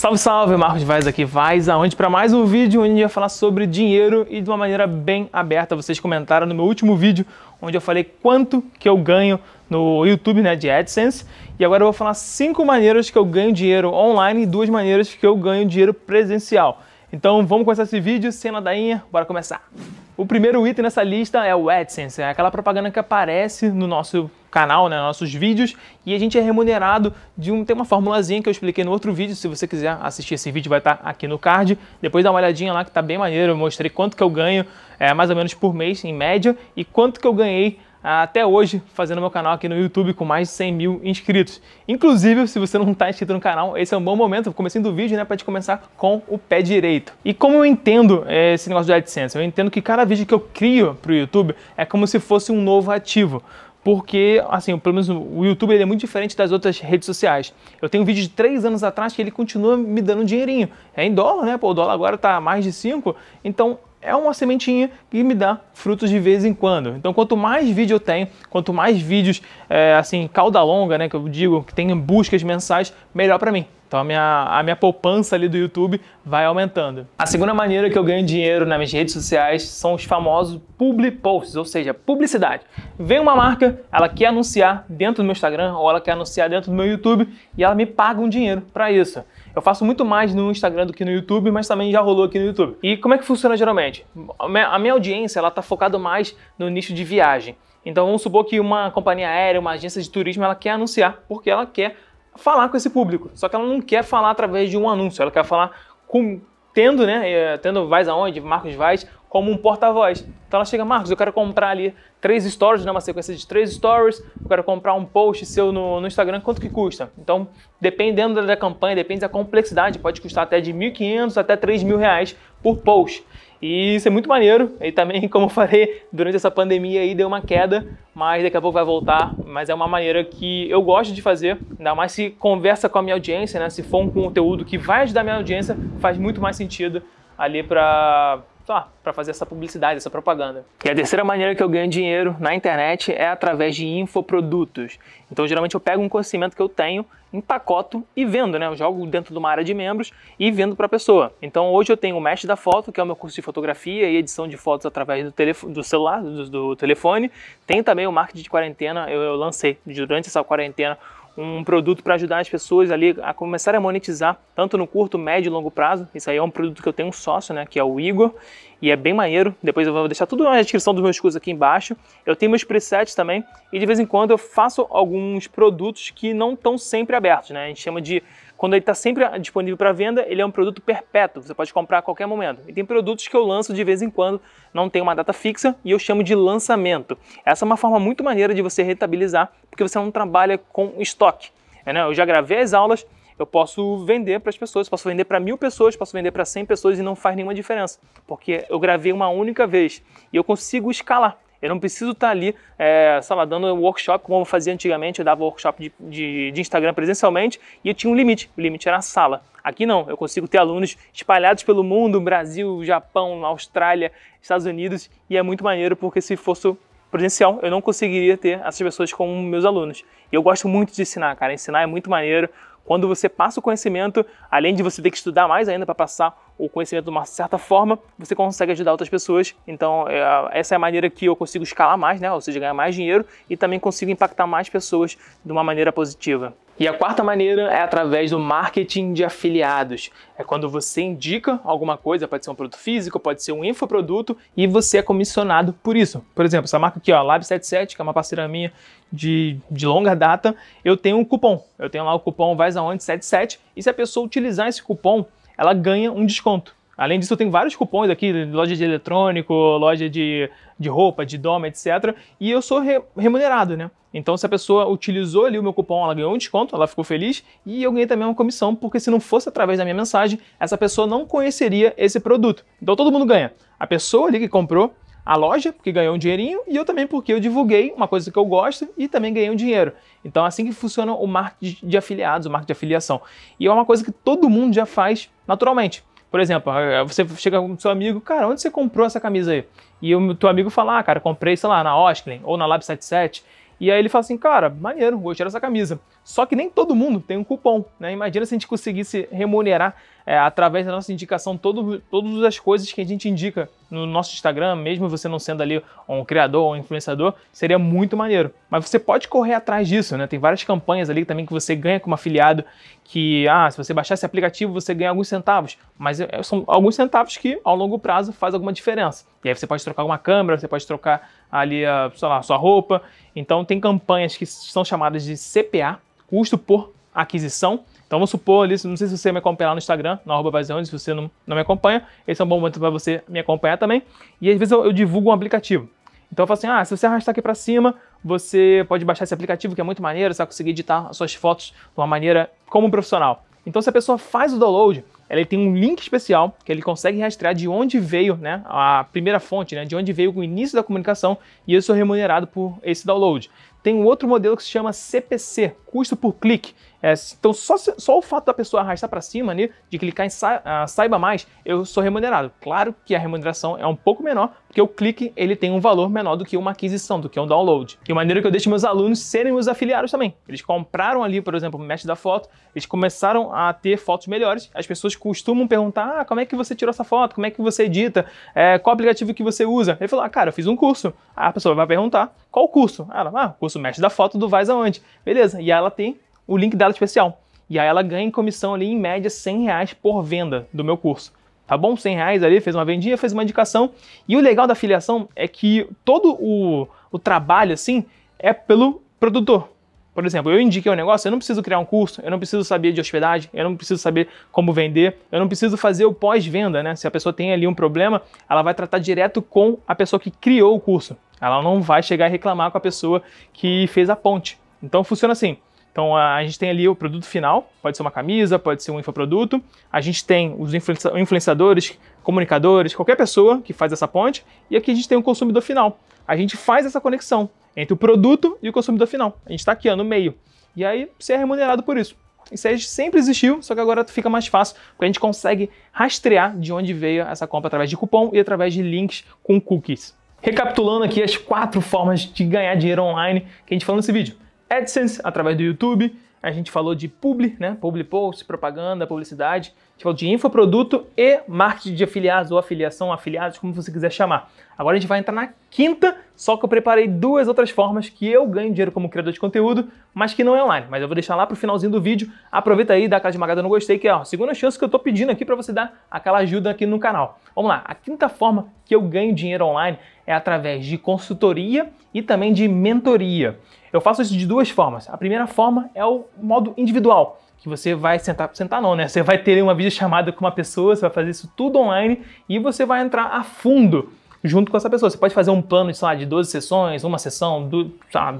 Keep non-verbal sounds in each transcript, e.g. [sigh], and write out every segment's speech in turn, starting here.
Salve, salve, Marcos Vaz aqui, Vaz aonde para mais um vídeo onde eu ia falar sobre dinheiro e de uma maneira bem aberta. Vocês comentaram no meu último vídeo onde eu falei quanto que eu ganho no YouTube, né, de AdSense, e agora eu vou falar cinco maneiras que eu ganho dinheiro online e duas maneiras que eu ganho dinheiro presencial. Então vamos começar esse vídeo sem ladainha, bora começar! O primeiro item nessa lista é o AdSense, é aquela propaganda que aparece no nosso canal, né, nossos vídeos, e a gente é remunerado de um, tem uma formulazinha que eu expliquei no outro vídeo, se você quiser assistir esse vídeo vai estar tá aqui no card, depois dá uma olhadinha lá que tá bem maneiro, eu mostrei quanto que eu ganho é, mais ou menos por mês em média e quanto que eu ganhei até hoje fazendo meu canal aqui no YouTube com mais de 100 mil inscritos. Inclusive, se você não está inscrito no canal, esse é um bom momento, começando do vídeo, né, para te começar com o pé direito. E como eu entendo é, esse negócio de AdSense? Eu entendo que cada vídeo que eu crio para o YouTube é como se fosse um novo ativo porque, assim, pelo menos o YouTube ele é muito diferente das outras redes sociais. Eu tenho um vídeo de três anos atrás que ele continua me dando um dinheirinho. É em dólar, né? Pô, o dólar agora tá mais de cinco, então é uma sementinha que me dá frutos de vez em quando. Então, quanto mais vídeo eu tenho, quanto mais vídeos, é, assim, cauda longa, né, que eu digo, que tem buscas mensais, melhor para mim. Então, a minha, a minha poupança ali do YouTube vai aumentando. A segunda maneira que eu ganho dinheiro nas minhas redes sociais são os famosos public posts, ou seja, publicidade. Vem uma marca, ela quer anunciar dentro do meu Instagram ou ela quer anunciar dentro do meu YouTube e ela me paga um dinheiro para isso. Eu faço muito mais no Instagram do que no YouTube, mas também já rolou aqui no YouTube. E como é que funciona geralmente? A minha audiência ela está focada mais no nicho de viagem. Então vamos supor que uma companhia aérea, uma agência de turismo, ela quer anunciar porque ela quer falar com esse público. Só que ela não quer falar através de um anúncio, ela quer falar com, tendo, né, eh, tendo Vais Aonde, Marcos Vais, como um porta-voz. Então ela chega, Marcos, eu quero comprar ali três stories, né, uma sequência de três stories, eu quero comprar um post seu no, no Instagram, quanto que custa? Então, dependendo da, campanha, depende da complexidade, pode custar até de 1.500 até 3.000 reais por post. E isso é muito maneiro. E também, [laughs] como eu falei, durante essa pandemia aí deu uma queda, mas daqui a pouco vai voltar. Mas é uma maneira que eu gosto de fazer, ainda mais se conversa com a minha audiência, né? Se for um conteúdo que vai ajudar a minha audiência, faz muito mais sentido ali para só para fazer essa publicidade, essa propaganda. E a terceira maneira que eu ganho dinheiro na internet é através de infoprodutos. Então, geralmente eu pego um conhecimento que eu tenho, empacoto e vendo, né? Eu jogo dentro de uma área de membros e vendo para a pessoa. Então, hoje eu tenho o Mestre da Foto, que é o meu curso de fotografia e edição de fotos através do, telefone, do celular, do, do telefone. Tem também o Marketing de Quarentena, eu, eu lancei durante essa quarentena um produto para ajudar as pessoas ali a começar a monetizar, tanto no curto, médio e longo prazo. Isso aí é um produto que eu tenho um sócio, né, que é o Igor, e é bem maneiro. Depois eu vou deixar tudo na descrição dos meus cursos aqui embaixo. Eu tenho meus presets também e de vez em quando eu faço alguns produtos que não estão sempre abertos, né? A gente chama de quando ele está sempre ah, disponível para venda, ele é um produto perpétuo, você pode comprar a qualquer momento. E tem produtos que eu lanço de vez em quando, não tem uma data fixa e eu chamo de lançamento. Essa é uma forma muito maneira de você rentabilizar, porque você não trabalha com estoque. É, né? Eu já gravei as aulas, eu posso vender para as pessoas, posso vender para mil pessoas, posso vender para 100 pessoas e não faz nenhuma diferença, porque eu gravei uma única vez e eu consigo escalar. Eu não preciso estar tá ali, é, sei lá, dando workshop, como eu fazia antigamente, eu dava workshop de, de, de Instagram presencialmente e eu tinha um limite, o limite era a sala. Aqui não, eu consigo ter alunos espalhados pelo mundo, Brasil, Japão, Austrália, Estados Unidos, e é muito maneiro porque se fosse presencial, eu não conseguiria ter essas pessoas como meus alunos. E eu gosto muito de ensinar, cara. Ensinar é muito maneiro. Quando você passa o conhecimento, além de você ter que estudar mais ainda para passar o conhecimento de uma certa forma, você consegue ajudar outras pessoas. Então, é, essa é a maneira que eu consigo escalar mais, né? ou seja, ganhar mais dinheiro e também consigo impactar mais pessoas de uma maneira positiva. E a quarta maneira é através do marketing de afiliados. É quando você indica alguma coisa, pode ser um produto físico, pode ser um infoproduto, e você é comissionado por isso. Por exemplo, essa marca aqui, ó, Lab77, que é uma parceira minha de, de longa data, eu tenho um cupom. Eu tenho lá o cupom aonde 77 e se a pessoa utilizar esse cupom, ela ganha um desconto. Além disso, eu tenho vários cupons aqui, loja de eletrônico, loja de, de roupa, de doma, etc. E eu sou re, remunerado, né? Então, se a pessoa utilizou ali o meu cupom, ela ganhou um desconto, ela ficou feliz e eu ganhei também uma comissão, porque se não fosse através da minha mensagem, essa pessoa não conheceria esse produto. Então, todo mundo ganha. A pessoa ali que comprou, a loja, porque ganhou um dinheirinho, e eu também, porque eu divulguei uma coisa que eu gosto e também ganhei um dinheiro. Então, é assim que funciona o marketing de afiliados, o marketing de afiliação. E é uma coisa que todo mundo já faz naturalmente. Por exemplo, eh, você chega com seu amigo, cara, onde você comprou essa camisa aí? E o teu amigo fala, ah, cara, comprei, sei lá, na Osklin ou na Lab77. E aí ele fala assim, cara, maneiro, vou tirar essa camisa. Só que nem todo mundo tem um cupom, né? Imagina se a gente conseguisse remunerar é, através da nossa indicação todo, todas as coisas que a gente indica no nosso Instagram, mesmo você não sendo ali um criador ou um influenciador, seria muito maneiro. Mas você pode correr atrás disso, né? Tem várias campanhas ali também que você ganha como afiliado, que, ah, se você baixar esse aplicativo, você ganha alguns centavos. Mas é, são alguns centavos que, ao longo prazo, faz alguma diferença. E aí você pode trocar uma câmera, você pode trocar ali, a, ah, sei lá, a sua roupa. Então tem campanhas que são chamadas de CPA, custo por aquisição. Então vamos supor ali, não sei se você me acompanha lá no Instagram, na arroba se você não, não me acompanha, esse é um bom momento para você me acompanhar também. E às vezes eu, eu divulgo um aplicativo. Então eu falo assim, ah, se você arrastar aqui para cima, você pode baixar esse aplicativo que é muito maneiro, você vai conseguir editar suas fotos de uma maneira como um profissional. Então se a pessoa faz o download, ela tem um link especial que ele consegue rastrear de onde veio né, a primeira fonte, né, de onde veio o início da comunicação, e eu sou remunerado por esse download tem um outro modelo que se chama CPC, custo por clique, é, então, só, só o fato da pessoa arrastar para cima ali, de clicar em sa, uh, saiba mais, eu sou remunerado. Claro que a remuneração é um pouco menor, porque o clique ele tem um valor menor do que uma aquisição, do que um download. E maneira que eu deixo meus alunos serem os afiliados também. Eles compraram ali, por exemplo, o mestre da foto, eles começaram a ter fotos melhores. As pessoas costumam perguntar: ah, como é que você tirou essa foto? Como é que você edita? É, qual aplicativo que você usa? Ele falou: ah, cara, eu fiz um curso. Ah, a pessoa vai perguntar: qual curso? Ela, ah, curso mestre da foto do Vais aonde? Beleza, e ela tem o link dela especial. E aí ela ganha em comissão ali, em média, 100 reais por venda do meu curso. Tá bom? 100 reais ali, fez uma vendinha, fez uma indicação. E o legal da afiliação é que todo o, o trabalho, assim, é pelo produtor. Por exemplo, eu indiquei um negócio, eu não preciso criar um curso, eu não preciso saber de hospedagem, eu não preciso saber como vender, eu não preciso fazer o pós-venda, né? Se a pessoa tem ali um problema, ela vai tratar direto com a pessoa que criou o curso. Ela não vai chegar e reclamar com a pessoa que fez a ponte. Então funciona assim: então a gente tem ali o produto final, pode ser uma camisa, pode ser um infoproduto. A gente tem os influenciadores, comunicadores, qualquer pessoa que faz essa ponte. E aqui a gente tem o consumidor final. A gente faz essa conexão entre o produto e o consumidor final. A gente está aqui ó, no meio. E aí você é remunerado por isso. Isso aí sempre existiu, só que agora fica mais fácil, porque a gente consegue rastrear de onde veio essa compra através de cupom e através de links com cookies. Recapitulando aqui as quatro formas de ganhar dinheiro online que a gente falou nesse vídeo. AdSense através do YouTube, a gente falou de publi, né? Publi post, propaganda, publicidade, a gente falou de infoproduto e marketing de afiliados ou afiliação, afiliados, como você quiser chamar. Agora a gente vai entrar na quinta, só que eu preparei duas outras formas que eu ganho dinheiro como criador de conteúdo, mas que não é online. Mas eu vou deixar lá pro finalzinho do vídeo. Aproveita aí, dá aquela esmagada no gostei, que é a segunda chance que eu tô pedindo aqui para você dar aquela ajuda aqui no canal. Vamos lá, a quinta forma que eu ganho dinheiro online é através de consultoria e também de mentoria. Eu faço isso de duas formas. A primeira forma é o modo individual, que você vai sentar, sentar não, né? Você vai ter uma videochamada com uma pessoa, você vai fazer isso tudo online e você vai entrar a fundo junto com essa pessoa. Você pode fazer um plano, sei lá, de 12 sessões, uma sessão, duas, sei lá,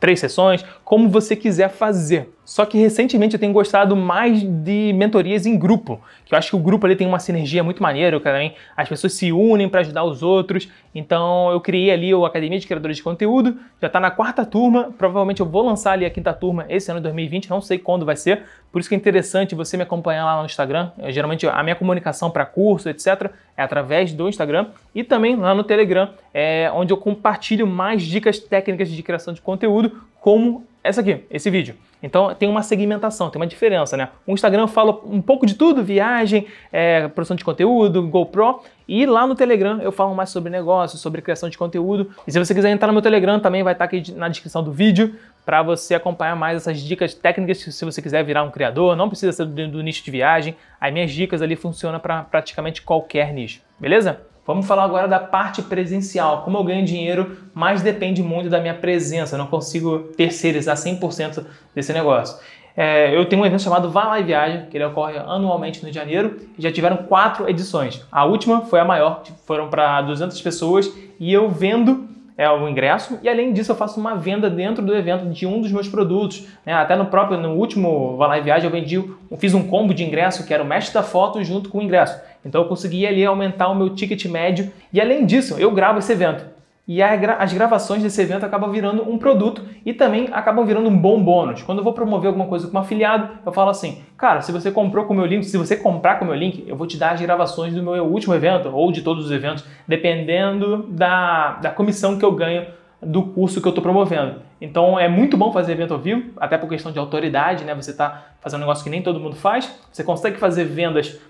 três sessões, como você quiser fazer. Só que recentemente eu tenho gostado mais de mentorias em grupo, que eu acho que o grupo ali tem uma sinergia muito maneira, também as pessoas se unem para ajudar os outros. Então eu criei ali o Academia de Criadores de Conteúdo, já está na quarta turma, provavelmente eu vou lançar ali a quinta turma esse ano de 2020, não sei quando vai ser, por isso que é interessante você me acompanhar lá no Instagram. Eu, é, geralmente a minha comunicação para curso, etc, é através do Instagram e também lá no Telegram, é onde eu compartilho mais dicas técnicas de criação de conteúdo, como essa aqui, esse vídeo. Então tem uma segmentação, tem uma diferença, né? O Instagram fala um pouco de tudo, viagem, é, produção de conteúdo, GoPro, e lá no Telegram eu falo mais sobre negócios, sobre criação de conteúdo. E se você quiser entrar no meu Telegram, também vai estar aqui na descrição do vídeo para você acompanhar mais essas dicas técnicas se você quiser virar um criador, não precisa ser do, do nicho de viagem. As minhas dicas ali funcionam para praticamente qualquer nicho, beleza? Vamos falar agora da parte presencial. Como eu ganho dinheiro, mas depende muito da minha presença. Eu não consigo terceirizar 100% desse negócio. É, eu tenho um evento chamado Vai Lá e Viagem, que ele ocorre anualmente no janeiro, e já tiveram quatro edições. A última foi a maior, tipo, foram para 200 pessoas, e eu vendo é, o ingresso e além disso eu faço uma venda dentro do evento de um dos meus produtos. Né? Até no próprio, no último Vai Lá em Viagem eu vendi, eu fiz um combo de ingresso que era o mestre da foto junto com o ingresso. Então eu consegui ali aumentar o meu ticket médio e além disso eu gravo esse evento. E as gravações desse evento acabam virando um produto e também acabam virando um bom bônus. Quando eu vou promover alguma coisa com um afiliado, eu falo assim: cara, se você comprou com o meu link, se você comprar com o meu link, eu vou te dar as gravações do meu último evento ou de todos os eventos, dependendo da, da comissão que eu ganho do curso que eu estou promovendo. Então é muito bom fazer evento ao vivo, até por questão de autoridade, né? Você está fazendo um negócio que nem todo mundo faz, você consegue fazer vendas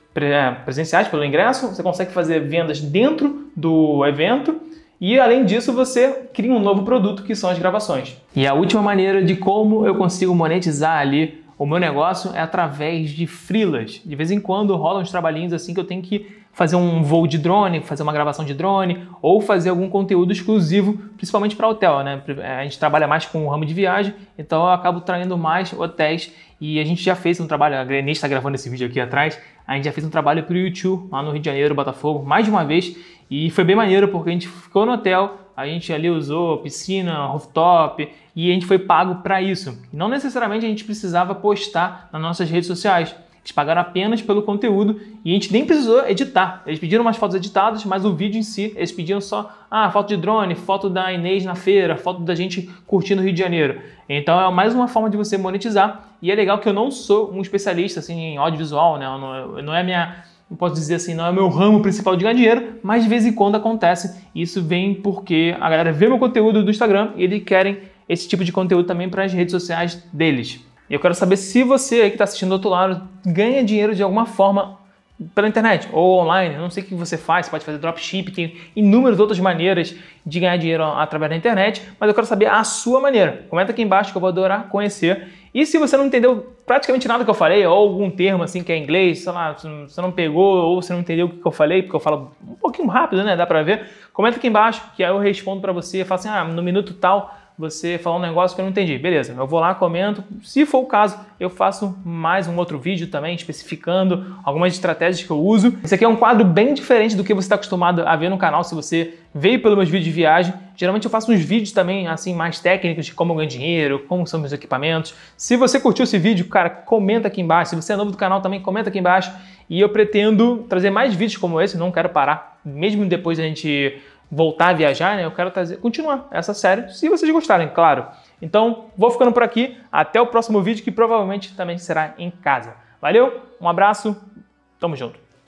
presenciais pelo ingresso, você consegue fazer vendas dentro do evento e além disso, você cria um novo produto que são as gravações. E a última maneira de como eu consigo monetizar ali o meu negócio é através de frilas. De vez em quando rolam uns trabalhinhos assim que eu tenho que fazer um voo de drone, fazer uma gravação de drone ou fazer algum conteúdo exclusivo, principalmente para hotel, né? É, a gente trabalha mais com o ramo de viagem, então eu acabo traindo mais hotéis e a gente já fez um trabalho, a Grenê está gravando esse vídeo aqui atrás, a gente já fez um trabalho para o YouTube lá no Rio de Janeiro, Botafogo, mais de uma vez. E foi bem maneiro porque a gente ficou no hotel, a gente ali usou piscina, rooftop e a gente foi pago para isso. Não necessariamente a gente precisava postar nas nossas redes sociais. Eles pagaram apenas pelo conteúdo e a gente nem precisou editar. Eles pediram umas fotos editadas, mas o vídeo em si, eles pediam só ah, foto de drone, foto da Inês na feira, foto da gente curtindo o Rio de Janeiro. Então é mais uma forma de você monetizar. E é legal que eu não sou um especialista assim, em audiovisual, né? Eu não, eu não é minha não posso dizer assim, não é meu ramo principal de ganhar dinheiro, mas de vez em quando acontece. E isso vem porque a galera vê meu conteúdo do Instagram e eles querem esse tipo de conteúdo também para as redes sociais deles. E eu quero saber se você aí que está assistindo do outro lado ganha dinheiro de alguma forma pela internet ou online. Eu não sei o que você faz, você pode fazer dropship, tem inúmeras outras maneiras de ganhar dinheiro através da internet, mas eu quero saber a sua maneira. Comenta aqui embaixo que eu vou adorar conhecer. E se você não entendeu praticamente nada que eu falei, ou algum termo assim que é inglês, sei lá, você não pegou ou você não entendeu o que eu falei, porque eu falo um pouquinho rápido, né? Dá pra ver. Comenta aqui embaixo que aí eu respondo para você. falo assim, ah, no minuto tal você falou um negócio que eu não entendi. Beleza, eu vou lá, comento. Se for o caso, eu faço mais um outro vídeo também especificando algumas estratégias que eu uso. Esse aqui é um quadro bem diferente do que você está acostumado a ver no canal. Se você veio pelos meus vídeos de viagem, geralmente eu faço uns vídeos também assim mais técnicos de como eu ganho dinheiro, como são meus equipamentos. Se você curtiu esse vídeo, cara, comenta aqui embaixo. Se você é novo do canal também, comenta aqui embaixo. E eu pretendo trazer mais vídeos como esse, não quero parar. Mesmo depois da gente voltar a viajar, né? Eu quero trazer, continuar essa série, se vocês gostarem, claro. Então, vou ficando por aqui. Até o próximo vídeo, que provavelmente também será em casa. Valeu, um abraço, tamo junto.